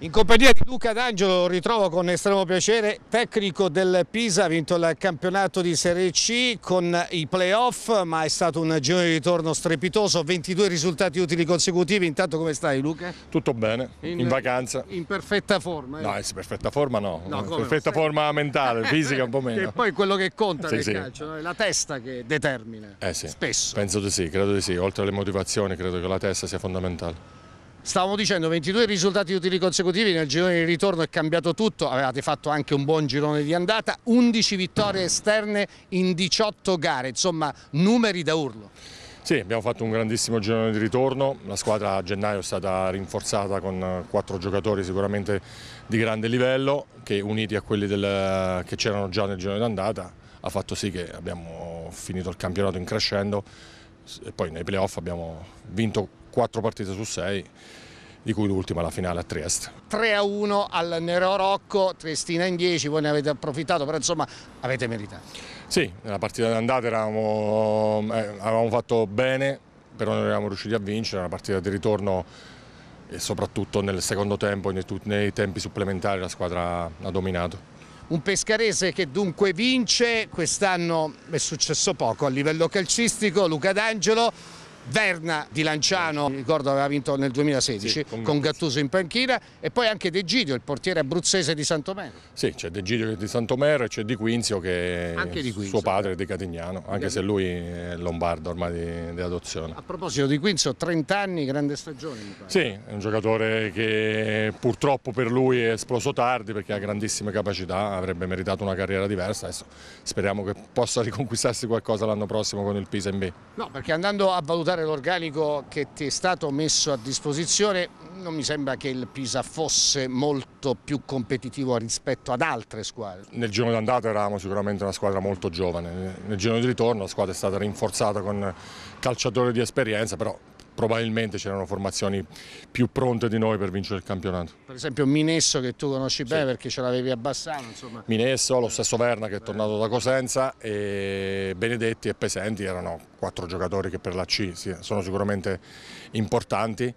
In compagnia di Luca D'Angelo ritrovo con estremo piacere tecnico del Pisa, ha vinto il campionato di Serie C con i playoff ma è stato un giro di ritorno strepitoso, 22 risultati utili consecutivi, intanto come stai Luca? Tutto bene, in, in vacanza. In perfetta forma? Eh? No, in perfetta forma no, no perfetta no? forma mentale, fisica un po' meno. E poi quello che conta sì, nel sì. calcio, no? è la testa che determina, eh sì. spesso. Penso di sì, credo di sì, oltre alle motivazioni credo che la testa sia fondamentale. Stavamo dicendo 22 risultati utili consecutivi, nel girone di ritorno è cambiato tutto, avevate fatto anche un buon girone di andata, 11 vittorie esterne in 18 gare, insomma numeri da urlo. Sì, abbiamo fatto un grandissimo girone di ritorno, la squadra a gennaio è stata rinforzata con quattro giocatori sicuramente di grande livello che uniti a quelli del, che c'erano già nel girone d'andata ha fatto sì che abbiamo finito il campionato in crescendo e poi nei playoff abbiamo vinto 4 partite su 6 di cui l'ultima la finale a Trieste. 3 a 1 al Nero Rocco, Triestina in 10, voi ne avete approfittato, però insomma avete meritato. Sì, nella partita d'andata eravamo, eh, avevamo fatto bene, però non eravamo riusciti a vincere, nella partita di ritorno e soprattutto nel secondo tempo, nei, nei tempi supplementari la squadra ha dominato. Un pescarese che dunque vince, quest'anno è successo poco a livello calcistico, Luca D'Angelo Verna di Lanciano, ricordo aveva vinto nel 2016 sì, con, con Gattuso in panchina e poi anche De Gidio, il portiere abruzzese di Santomero. Sì, c'è De Gidio di Santomero e c'è Di Quinzio che anche di Quinzio, suo padre è di Catignano, anche se lui è lombardo ormai di, di adozione. A proposito di Quinzio, 30 anni, grande stagione. Sì, è un giocatore che purtroppo per lui è esploso tardi perché ha grandissime capacità, avrebbe meritato una carriera diversa. Adesso speriamo che possa riconquistarsi qualcosa l'anno prossimo con il Pisa in B. No, perché andando a valutare utilizzare l'organico che ti è stato messo a disposizione, non mi sembra che il Pisa fosse molto più competitivo rispetto ad altre squadre. Nel giorno d'andata eravamo sicuramente una squadra molto giovane, nel giorno di ritorno la squadra è stata rinforzata con calciatori di esperienza, però probabilmente c'erano formazioni più pronte di noi per vincere il campionato. Per esempio Minesso che tu conosci bene sì. perché ce l'avevi a Bassano. Insomma. Minesso, lo stesso Verna che è tornato da Cosenza e Benedetti e Pesenti erano quattro giocatori che per la C sì, sono sicuramente importanti.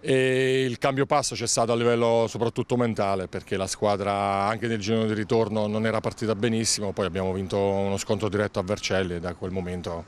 E il cambio passo c'è stato a livello soprattutto mentale perché la squadra anche nel giro di ritorno non era partita benissimo, poi abbiamo vinto uno scontro diretto a Vercelli e da quel momento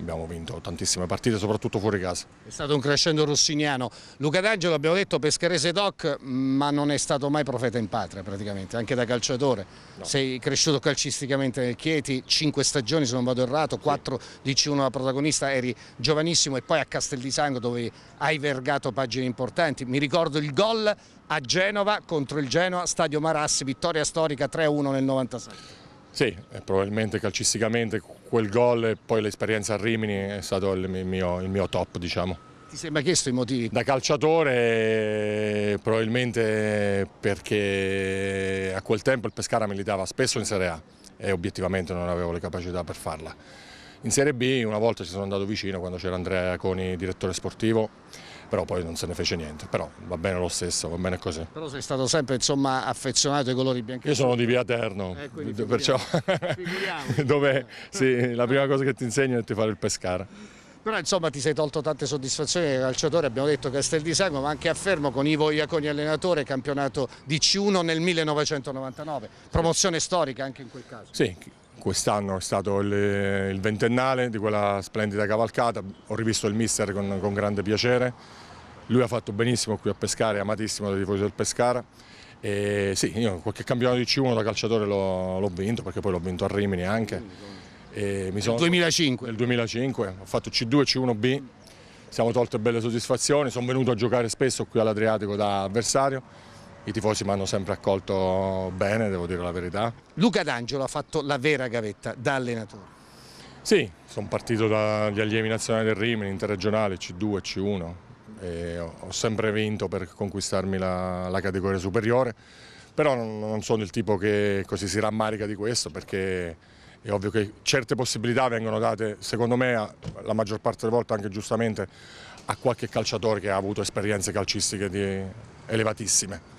abbiamo vinto tantissime partite, soprattutto fuori casa. È stato un crescendo rossiniano. Luca D'Angelo, abbiamo detto, pescherese doc, ma non è stato mai profeta in patria praticamente, anche da calciatore. No. Sei cresciuto calcisticamente nel Chieti, cinque stagioni se non vado errato, quattro, sì. C1 da protagonista, eri giovanissimo e poi a Castel di Sango dove hai vergato pagine importanti. Mi ricordo il gol a Genova contro il Genoa, Stadio Marassi, vittoria storica 3-1 nel 97. Sì, eh, probabilmente calcisticamente quel gol e poi l'esperienza a Rimini è stato il mio, il mio top, diciamo. Ti sembra chiesto i motivi? Da calciatore probabilmente perché a quel tempo il Pescara militava spesso in Serie A e obiettivamente non avevo le capacità per farla. In Serie B una volta ci sono andato vicino quando c'era Andrea Coni direttore sportivo però poi non se ne fece niente, però va bene lo stesso, va bene così. Però sei stato sempre insomma affezionato ai colori bianchi. Io sono di via Terno, eh, perciò dove sì, la prima cosa che ti insegno è di fare il pescare. Però insomma ti sei tolto tante soddisfazioni da calciatore, abbiamo detto Castel di Sango, ma anche a Fermo con Ivo Iaconi allenatore, campionato di C1 nel 1999, promozione storica anche in quel caso. Sì, Quest'anno è stato il, il, ventennale di quella splendida cavalcata, ho rivisto il mister con, con grande piacere, lui ha fatto benissimo qui a Pescara, è amatissimo dai tifosi del Pescara. E sì, io qualche campionato di C1 da calciatore l'ho vinto, perché poi l'ho vinto a Rimini anche. E mi sono, 2005? Nel 2005, ho fatto C2 e C1B, siamo tolte belle soddisfazioni, sono venuto a giocare spesso qui all'Adriatico da avversario i tifosi mi hanno sempre accolto bene, devo dire la verità. Luca D'Angelo ha fatto la vera gavetta da allenatore. Sì, sono partito dagli allievi nazionali del Rimini, interregionale, C2, C1, e ho sempre vinto per conquistarmi la, la categoria superiore, però non, non, sono il tipo che così si rammarica di questo perché è ovvio che certe possibilità vengono date, secondo me, a, la maggior parte delle volte anche giustamente, a qualche calciatore che ha avuto esperienze calcistiche di, elevatissime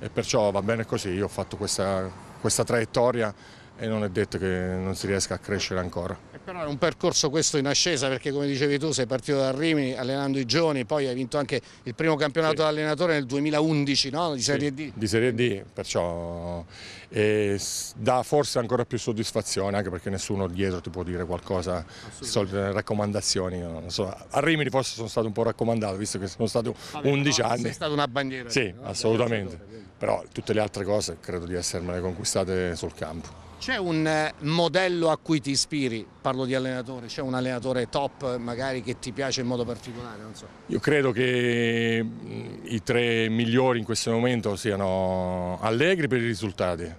e perciò va bene così, io ho fatto questa, questa traiettoria e non è detto che non si riesca a crescere ancora. però è un percorso questo in ascesa perché come dicevi tu sei partito da Rimini allenando i giovani, poi hai vinto anche il primo campionato sì. da allenatore nel 2011 no? di Serie sì, D. Di Serie D, perciò eh, dà forse ancora più soddisfazione anche perché nessuno dietro ti può dire qualcosa, solo eh, raccomandazioni. So. A Rimini forse sono stato un po' raccomandato visto che sono stato Vabbè, 11 no, anni. Sei stata una bandiera. Sì, no? assolutamente però tutte le altre cose credo di essermele conquistate sul campo. C'è un eh, modello a cui ti ispiri? Parlo di allenatore, c'è un allenatore top magari che ti piace in modo particolare? So. Io credo che mm, i tre migliori in questo momento siano Allegri per i risultati,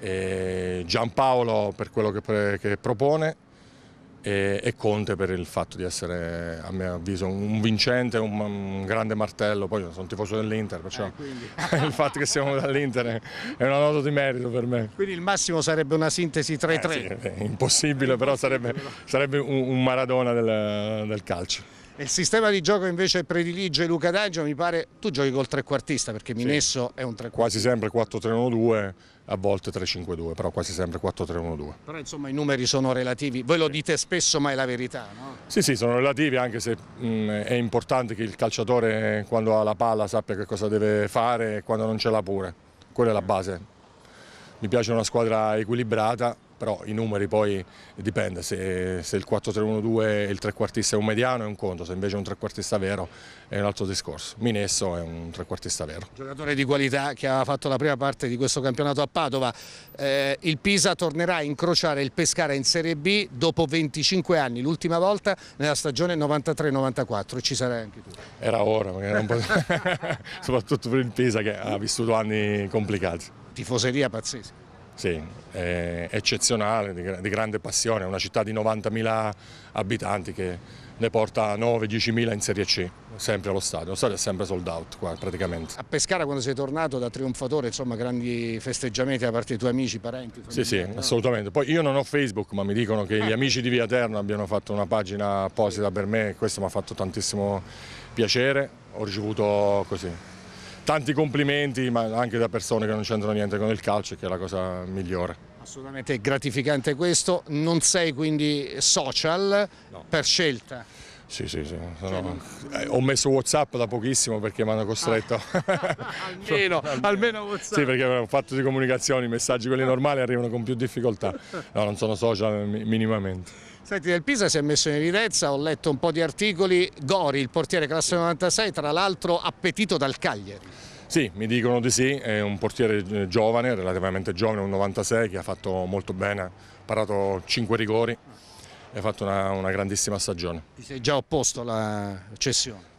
eh, Giampaolo per quello che, che propone e, e, Conte per il fatto di essere a mio avviso un vincente, un, un grande martello, poi sono tifoso dell'Inter, perciò eh, il fatto che siamo dall'Inter è una nota di merito per me. Quindi il massimo sarebbe una sintesi 3-3? Eh sì, impossibile, però sarebbe, sarebbe un, un, Maradona del, del calcio. Il sistema di gioco invece predilige Luca D'Angio, mi pare tu giochi col trequartista perché Minesso sì. è un trequartista. Quasi sempre 4-3-1-2, a volte 3-5-2, però quasi sempre 4-3-1-2. Però insomma i numeri sono relativi, voi lo dite spesso ma è la verità, no? Sì, sì, sono relativi anche se mh, mm, è importante che il calciatore eh, quando ha la palla sappia che cosa deve fare e quando non ce l'ha pure, quella è la base. Mi piace una squadra equilibrata però i numeri poi dipende, se, se il 4-3-1-2 il trequartista è un mediano è un conto, se invece è un trequartista vero è un altro discorso. Minesso è un trequartista vero. Giocatore di qualità che ha fatto la prima parte di questo campionato a Padova, eh, il Pisa tornerà a incrociare il Pescara in Serie B dopo 25 anni, l'ultima volta nella stagione 93-94, e ci sarai anche tu. Era ora, non potevo... soprattutto per il Pisa che ha vissuto anni complicati. Tifoseria pazzesca sì, è eccezionale, di, di grande passione, è una città di 90.000 abitanti che ne porta 9-10.000 in Serie C, sempre allo stadio, lo stadio è sempre sold out qua praticamente. A Pescara quando sei tornato da trionfatore, insomma grandi festeggiamenti da parte dei tuoi amici, parenti? Famiglia, sì, sì, no? assolutamente. Poi io non ho Facebook ma mi dicono che gli ah. amici di Via Terno abbiano fatto una pagina apposita per me e questo mi ha fatto tantissimo piacere, ho ricevuto così tanti complimenti, ma anche da persone che non c'entrano niente con il calcio, che è la cosa migliore. Assolutamente gratificante questo, non sei quindi social no. per scelta? Sì, sì, sì. Cioè, no. Eh, ho messo Whatsapp da pochissimo perché mi hanno costretto. Ah, almeno, almeno Whatsapp. Sì, perché ho fatto di comunicazioni, i messaggi quelli normali arrivano con più difficoltà. No, non sono social minimamente. Senti, del Pisa si è messo in evidenza, ho letto un po' di articoli, Gori, il portiere classe 96, tra l'altro appetito dal Cagliari. Sì, mi dicono di sì, è un portiere eh, giovane, relativamente giovane, un 96 che ha fatto molto bene, ha parato 5 rigori e ha fatto una, una grandissima stagione. Ti sei già opposto alla cessione?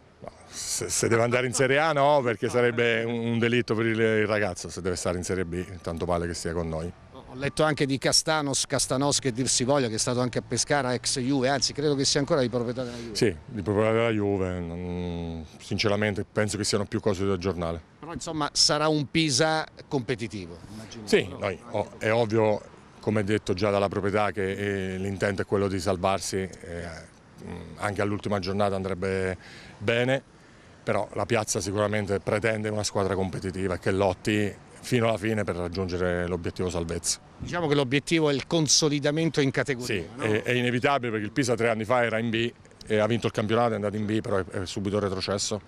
Se, se, deve andare in Serie A no, perché sarebbe un, delitto per il, ragazzo, se deve stare in Serie B, tanto vale che sia con noi letto anche di Castanos, Castanos che dir si voglia, che è stato anche a Pescara, ex Juve, anzi credo che sia ancora di proprietà della Juve. Sì, di proprietà della Juve, sinceramente penso che siano più cose da giornale. Però insomma sarà un Pisa competitivo. Immagino. Sì, no, noi, oh, è ovvio, come detto già dalla proprietà, che eh, l'intento è quello di salvarsi, eh, anche all'ultima giornata andrebbe bene, però la piazza sicuramente pretende una squadra competitiva che lotti fino alla fine per raggiungere l'obiettivo salvezza. Diciamo che l'obiettivo è il consolidamento in categoria. Sì, no? è, è inevitabile perché il Pisa tre anni fa era in B ha vinto il campionato, è andato in B, però è subito retrocesso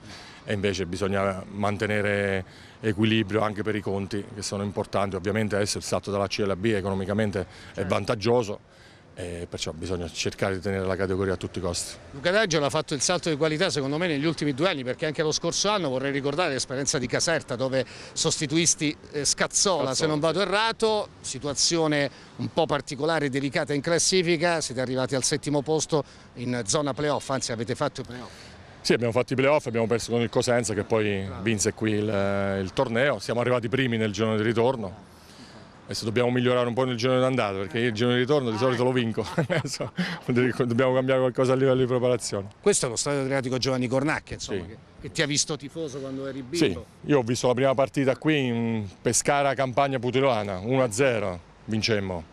e invece bisogna mantenere equilibrio anche per i conti che sono importanti. Ovviamente essere stato dalla C alla B economicamente certo. è vantaggioso eh, perciò bisogna cercare di tenere la categoria a tutti i costi. Luca D'Angelo ha fatto il salto di qualità secondo me negli ultimi due anni perché anche lo scorso anno vorrei ricordare l'esperienza di Caserta dove sostituisti eh, Scazzola, se non vado errato, situazione un po' particolare, e delicata in classifica, siete arrivati al settimo posto in zona playoff, anzi avete fatto i playoff. Sì, abbiamo fatto i playoff, abbiamo perso con il Cosenza che poi vinse qui il, eh, il torneo, siamo arrivati primi nel giorno di ritorno Adesso dobbiamo migliorare un po' nel giorno d'andata perché io il giorno di ritorno di solito lo vinco, adesso dobbiamo cambiare qualcosa a livello di preparazione. Questo è lo stadio atletico Giovanni Cornacchia insomma, sì. che, che, ti ha visto tifoso quando eri bimbo. Sì, io ho visto la prima partita qui in Pescara-Campagna-Putilana, 1-0 vincemmo.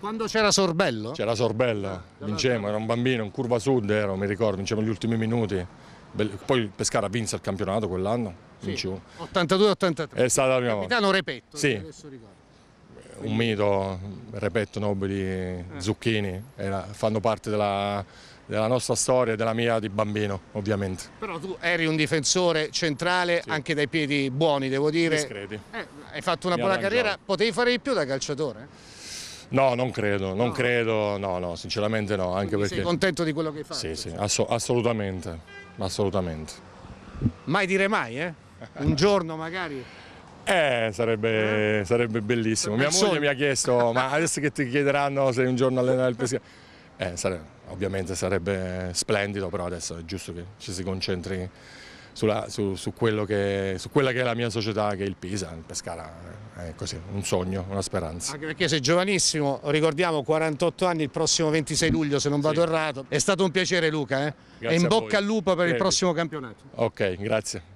Quando c'era Sorbello? C'era Sorbello, ah, vincemmo, era un bambino, in curva sud ero, mi ricordo, vincemmo gli ultimi minuti. Poi Pescara vinse il campionato quell'anno, in giù. 82-83. È stata la prima Capitano Repetto. Sì. Un mito, Repetto, Nobili, eh. Zucchini, era, fanno parte della, della nostra storia e della mia di bambino, ovviamente. Però tu eri un difensore centrale sì. anche dai piedi buoni, devo dire. Discreti. Eh, hai fatto una mi buona arrangiavo. carriera, potevi fare di più da calciatore? No, non credo, non no. credo, no, no, sinceramente no, anche Quindi perché... Sei contento di quello che hai fatto? Sì, sì, ass assolutamente, assolutamente. Mai dire mai, eh? Un giorno magari? Eh, sarebbe, eh? sarebbe bellissimo. Mia moglie mi ha chiesto, ma adesso che ti chiederanno se un giorno allenare il pesca... Eh, sarebbe, ovviamente sarebbe splendido, però adesso è giusto che ci si concentri sulla, su, su, che, su, quella che è la mia società, che è il Pisa, il Pescara, eh, è così, un sogno, una speranza. Anche perché sei giovanissimo, ricordiamo 48 anni, il prossimo 26 luglio se non vado sì. errato. È stato un piacere Luca, eh? e in bocca voi. al lupo per Prego. il prossimo campionato. Ok, grazie.